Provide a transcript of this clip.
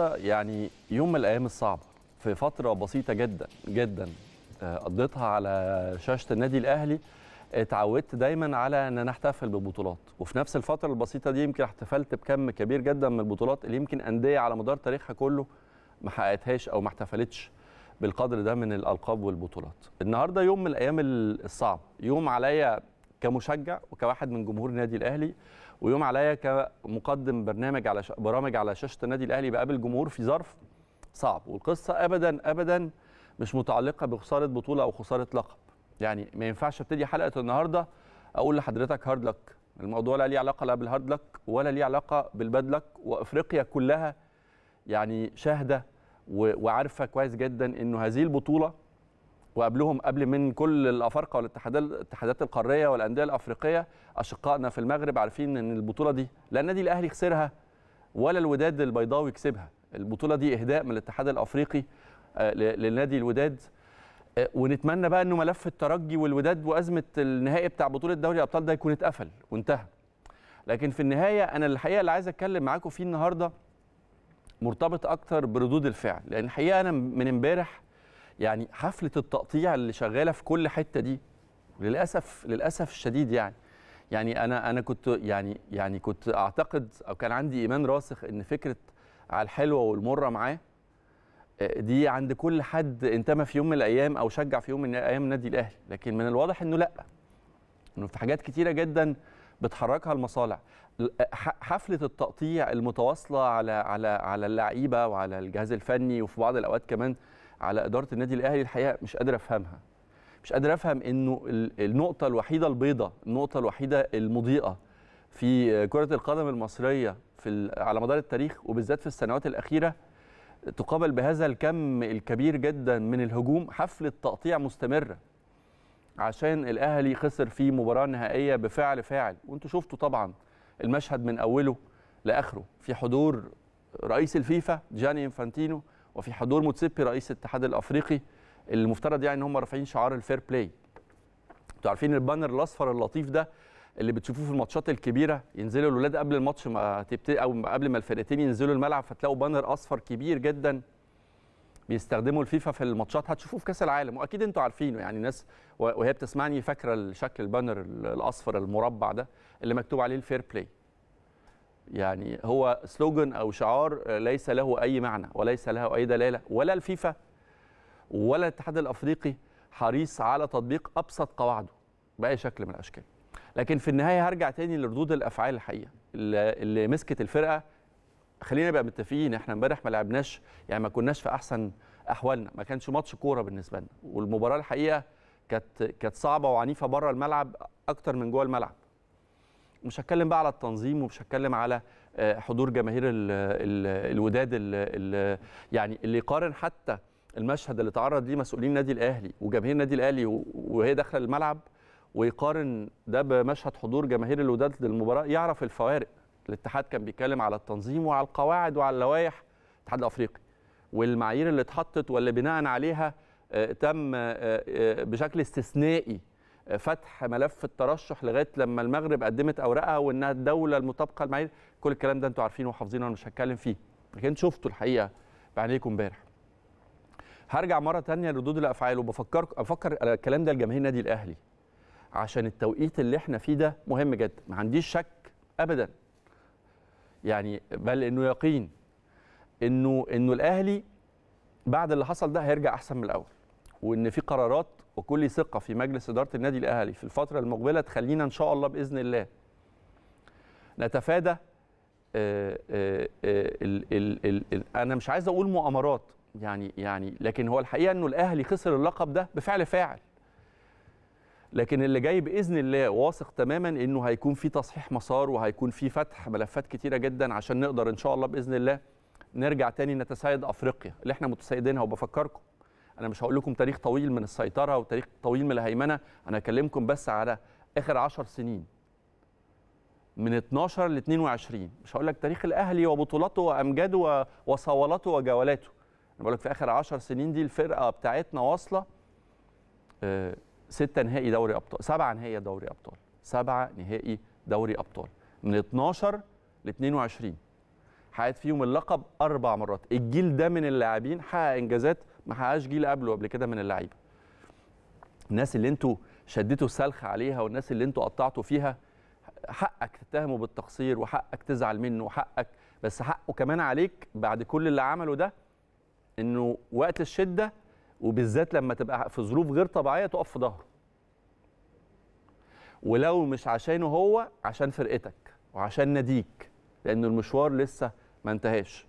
يعني يوم من الايام الصعبه في فتره بسيطه جدا جدا آه، قضيتها على شاشه النادي الاهلي اتعودت دايما على ان انا احتفل ببطولات وفي نفس الفتره البسيطه دي يمكن احتفلت بكم كبير جدا من البطولات اللي يمكن انديه على مدار تاريخها كله ما حققتهاش او ما احتفلتش بالقدر ده من الالقاب والبطولات النهارده يوم من الايام الصعب يوم عليا كمشجع وكواحد من جمهور النادي الاهلي ويوم عليا كمقدم برنامج على ش... برامج على شاشه النادي الاهلي بقابل جمهور في ظرف صعب والقصه ابدا ابدا مش متعلقه بخساره بطوله او خساره لقب يعني ما ينفعش ابتدي حلقه النهارده اقول لحضرتك هارد لك الموضوع لا ليه علاقه لا بالهارد لك ولا ليه علاقه بالباد لك وافريقيا كلها يعني شاهده وعارفه كويس جدا انه هذه البطوله وقبلهم قبل من كل الافارقه والاتحادات الاتحادات القاريه والانديه الافريقيه اشقائنا في المغرب عارفين ان البطوله دي لا النادي الاهلي خسرها ولا الوداد البيضاوي كسبها البطوله دي اهداء من الاتحاد الافريقي آه، لنادي الوداد آه، ونتمنى بقى انه ملف الترجي والوداد وازمه النهائي بتاع بطوله دوري الابطال ده يكون اتقفل وانتهى لكن في النهايه انا الحقيقه اللي عايز اتكلم معاكم فيه النهارده مرتبط اكتر بردود الفعل لان الحقيقه انا من امبارح يعني حفله التقطيع اللي شغاله في كل حته دي للاسف للاسف الشديد يعني يعني انا انا كنت يعني يعني كنت اعتقد او كان عندي ايمان راسخ ان فكره على الحلوه والمره معاه آه، دي عند كل حد انتمى في يوم من الايام او شجع في يوم من الايام النادي الاهلي لكن من الواضح انه لا انه في حاجات كتيره جدا بتحركها المصالح آه، حفله التقطيع المتواصله على على على اللعيبه وعلى الجهاز الفني وفي بعض الاوقات كمان على اداره النادي الاهلي الحقيقه مش قادر افهمها مش قادر افهم انه النقطه الوحيده البيضاء النقطه الوحيده المضيئه في كره القدم المصريه في على مدار التاريخ وبالذات في السنوات الاخيره تقابل بهذا الكم الكبير جدا من الهجوم حفله تقطيع مستمره عشان الاهلي خسر في مباراه نهائيه بفعل فاعل وانتم شفتوا طبعا المشهد من اوله لاخره في حضور رئيس الفيفا جاني انفانتينو وفي حضور موتسيبي رئيس الاتحاد الافريقي المفترض يعني ان هم رافعين شعار الفير بلاي انتوا عارفين البانر الاصفر اللطيف ده اللي بتشوفوه في الماتشات الكبيره ينزلوا الاولاد قبل الماتش ما تبتدي او قبل ما الفرقتين ينزلوا الملعب فتلاقوا بانر اصفر كبير جدا بيستخدموا الفيفا في الماتشات هتشوفوه في كاس العالم واكيد انتوا عارفينه يعني الناس وهي بتسمعني فاكره شكل البانر الاصفر المربع ده اللي مكتوب عليه الفير بلاي يعني هو سلوجن او شعار آه، ليس له اي معنى وليس له اي دلاله ولا الفيفا ولا الاتحاد الافريقي حريص على تطبيق ابسط قواعده باي شكل من الاشكال لكن في النهايه هرجع تاني لردود الافعال الحقيقه اللي مسكت الفرقه خلينا نبقى متفقين احنا امبارح ما لعبناش يعني ما كناش في احسن احوالنا ما كانش ماتش كوره بالنسبه لنا والمباراه الحقيقه كانت كانت صعبه وعنيفه بره الملعب اكتر من جوه الملعب مش هتكلم بقى على التنظيم ومش هتكلم على آه، حضور جماهير الـ الـ الوداد الـ الـ يعني اللي يقارن حتى المشهد اللي تعرض ليه مسؤولين النادي الاهلي وجماهير النادي الاهلي وهي داخله الملعب ويقارن ده بمشهد حضور جماهير الوداد للمباراه يعرف الفوارق الاتحاد كان بيتكلم على التنظيم وعلى القواعد وعلى اللوائح الاتحاد الافريقي والمعايير اللي اتحطت واللي بناء عليها آه، تم آه، بشكل استثنائي فتح ملف الترشح لغايه لما المغرب قدمت اوراقها وانها الدوله المطابقه للمعايير كل الكلام ده انتوا عارفينه وحافظينه وانا مش هتكلم فيه لكن شفتوا الحقيقه بعينيكم امبارح هرجع مره تانية لردود الافعال وبفكر افكر الكلام ده لجماهير النادي الاهلي عشان التوقيت اللي احنا فيه ده مهم جدا ما عنديش شك ابدا يعني بل انه يقين انه انه الاهلي بعد اللي حصل ده هيرجع احسن من الاول وان في قرارات وكل ثقه في مجلس اداره النادي الاهلي في الفتره المقبله تخلينا ان شاء الله باذن الله نتفادى آآ آه، آآ آه، آه، الـ الـ انا مش عايز اقول مؤامرات يعني يعني لكن هو الحقيقه انه الاهلي خسر اللقب ده بفعل فاعل لكن اللي جاي باذن الله واثق تماما انه هيكون في تصحيح مسار وهيكون في فتح ملفات كتيره جدا عشان نقدر ان شاء الله باذن الله نرجع تاني نتسيد افريقيا اللي احنا متسيدينها وبفكركم انا مش هقول لكم تاريخ طويل من السيطره وتاريخ طويل من الهيمنه انا هكلمكم بس على اخر 10 سنين من 12 ل 22 مش هقول لك تاريخ الاهلي وبطولاته وامجاده وصولاته وجولاته انا بقول لك في اخر 10 سنين دي الفرقه بتاعتنا واصله آه، ستة نهائي دوري ابطال سبعة نهائي دوري ابطال سبعة نهائي دوري ابطال من 12 ل 22 حققت فيهم اللقب اربع مرات الجيل ده من اللاعبين حقق انجازات ما حققش جيل قبله قبل كده من اللعيبه الناس اللي انتوا شديتوا السلخ عليها والناس اللي انتوا قطعتوا فيها حقك تتهمه بالتقصير وحقك تزعل منه وحقك بس حقه كمان عليك بعد كل اللي عمله ده انه وقت الشده وبالذات لما تبقى في ظروف غير طبيعيه تقف في ظهره ولو مش عشانه هو عشان فرقتك وعشان ناديك لان المشوار لسه ما انتهاش